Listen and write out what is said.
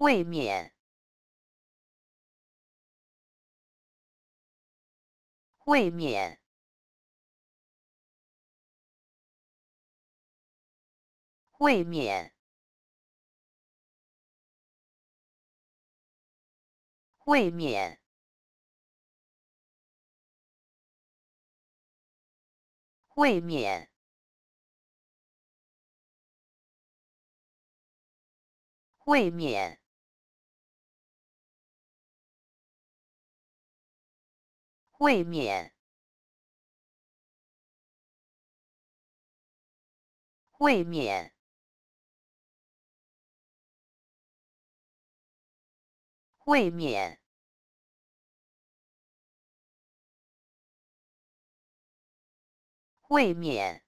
卫冕，卫冕，卫冕，卫冕，卫冕，卫冕。卫冕，卫冕，卫冕，卫冕。